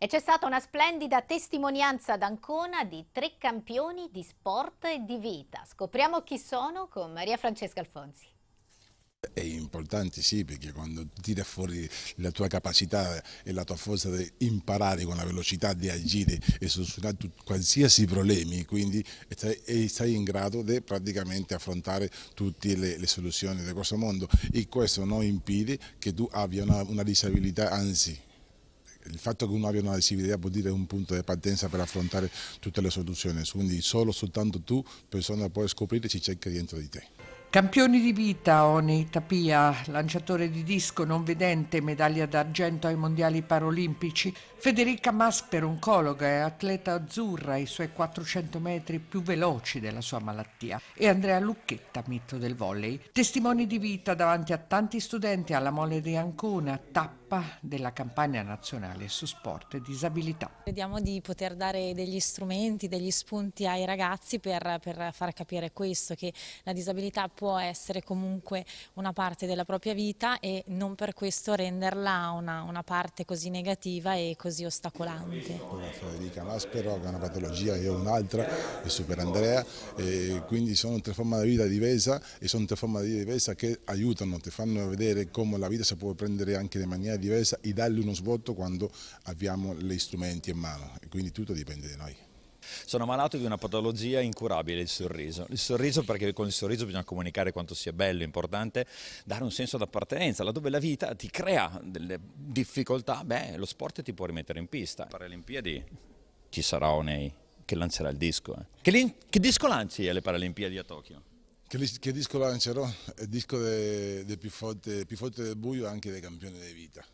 E c'è stata una splendida testimonianza ad Ancona di tre campioni di sport e di vita. Scopriamo chi sono con Maria Francesca Alfonsi. È importante sì perché quando tira fuori la tua capacità e la tua forza di imparare con la velocità di agire e soluzionare qualsiasi problema, quindi sei in grado di praticamente affrontare tutte le, le, soluzioni di questo mondo e questo non impide che tu abbia una, una disabilità anzi il fatto che uno abbia una disabilità vuol dire un punto di partenza per affrontare tutte le soluzioni, quindi solo soltanto tu persona puoi scoprire se c'è che dentro di te. Campioni di vita, Oni Tapia, lanciatore di disco non vedente, medaglia d'argento ai mondiali paralimpici. Federica Masper, oncologa e atleta azzurra, i suoi 400 metri più veloci della sua malattia. E Andrea Lucchetta, mito del volley. Testimoni di vita davanti a tanti studenti alla mole di Ancona, tappa della campagna nazionale su sport e disabilità. Vediamo di poter dare degli strumenti, degli spunti ai ragazzi per, per far capire questo, che la disabilità può essere comunque una parte della propria vita e non per questo renderla una, una parte così negativa e così ostacolante. Come Federica Maspero che ha una patologia, io un'altra, e Super Andrea, e quindi sono tre forme di vita diverse e sono tre forme di vita diverse che aiutano, ti fanno vedere come la vita si può prendere anche in maniera diversa e dargli uno svolto quando abbiamo gli strumenti in mano e quindi tutto dipende da noi. Sono malato di una patologia incurabile, il sorriso. Il sorriso perché con il sorriso bisogna comunicare quanto sia bello, importante, dare un senso d'appartenenza, laddove la vita ti crea delle difficoltà, beh, lo sport ti può rimettere in pista. Per le Olimpiadi ci sarà Onei che lancerà il disco. Eh. Che, che, disco lanci alle Paralimpiadi a Tokyo? Che, che disco lancerò? Il disco del de più, forte, più forte del buio e anche dei campioni di vita.